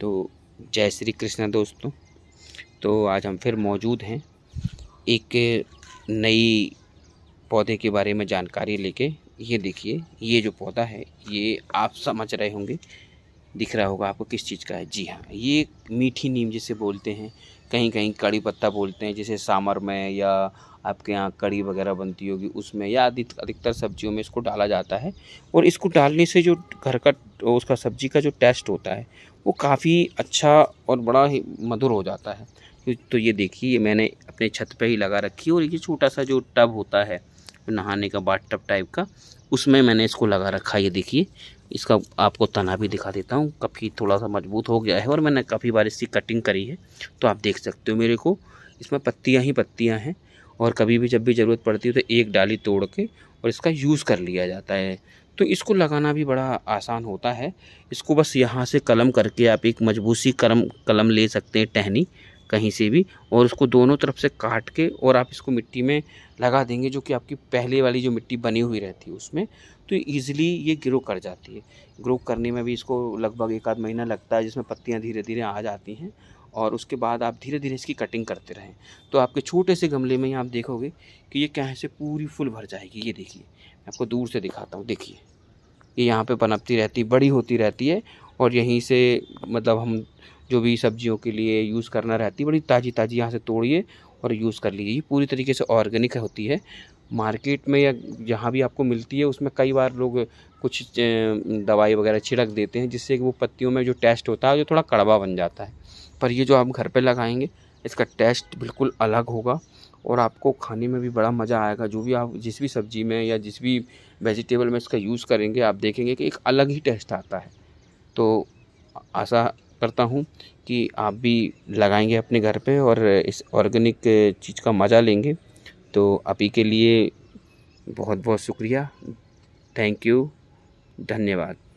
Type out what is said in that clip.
तो जय श्री कृष्णा दोस्तों तो आज हम फिर मौजूद हैं एक नई पौधे के बारे में जानकारी लेके ये देखिए ये जो पौधा है ये आप समझ रहे होंगे दिख रहा होगा आपको किस चीज़ का है जी हाँ ये मीठी नीम जिसे बोलते हैं कहीं कहीं कड़ी पत्ता बोलते हैं जैसे सामर में या आपके यहाँ कड़ी वगैरह बनती होगी उसमें या अधिकतर सब्जियों में इसको डाला जाता है और इसको डालने से जो घर का उसका सब्जी का जो टेस्ट होता है वो काफ़ी अच्छा और बड़ा ही मधुर हो जाता है तो ये देखिए मैंने अपने छत पे ही लगा रखी और ये छोटा सा जो टब होता है नहाने का बाट टप टाइप का उसमें मैंने इसको लगा रखा ये देखिए इसका आपको तना भी दिखा देता हूँ काफ़ी थोड़ा सा मजबूत हो गया है और मैंने काफ़ी बार इसकी कटिंग करी है तो आप देख सकते हो मेरे को इसमें पत्तियाँ ही पत्तियाँ हैं और कभी भी जब भी ज़रूरत पड़ती है तो एक डाली तोड़ के और इसका यूज़ कर लिया जाता है तो इसको लगाना भी बड़ा आसान होता है इसको बस यहाँ से कलम करके आप एक मजबूसी कलम कलम ले सकते हैं टहनी कहीं से भी और उसको दोनों तरफ से काट के और आप इसको मिट्टी में लगा देंगे जो कि आपकी पहले वाली जो मिट्टी बनी हुई रहती है उसमें तो ईज़िली ये ग्रो कर जाती है ग्रो करने में भी इसको लगभग एक आध महीना लगता है जिसमें पत्तियाँ धीरे धीरे आ जाती हैं और उसके बाद आप धीरे धीरे इसकी कटिंग करते रहें तो आपके छोटे से गमले में ही आप देखोगे कि ये कहाँ से पूरी फुल भर जाएगी ये देखिए मैं आपको दूर से दिखाता हूँ देखिए ये यहाँ पे पनपती रहती बड़ी होती रहती है और यहीं से मतलब हम जो भी सब्जियों के लिए यूज़ करना रहती है बड़ी ताज़ी ताज़ी यहाँ से तोड़िए और यूज़ कर लीजिए पूरी तरीके से ऑर्गेनिक होती है मार्केट में या जहाँ भी आपको मिलती है उसमें कई बार लोग कुछ दवाई वगैरह छिड़क देते हैं जिससे कि वो पत्तियों में जो टेस्ट होता है जो थोड़ा कड़वा बन जाता है पर ये जो आप घर पे लगाएंगे इसका टेस्ट बिल्कुल अलग होगा और आपको खाने में भी बड़ा मज़ा आएगा जो भी आप जिस भी सब्ज़ी में या जिस भी वेजिटेबल में इसका यूज़ करेंगे आप देखेंगे कि एक अलग ही टेस्ट आता है तो आशा करता हूँ कि आप भी लगाएंगे अपने घर पे और इस ऑर्गेनिक चीज़ का मज़ा लेंगे तो अभी के लिए बहुत बहुत शुक्रिया थैंक यू धन्यवाद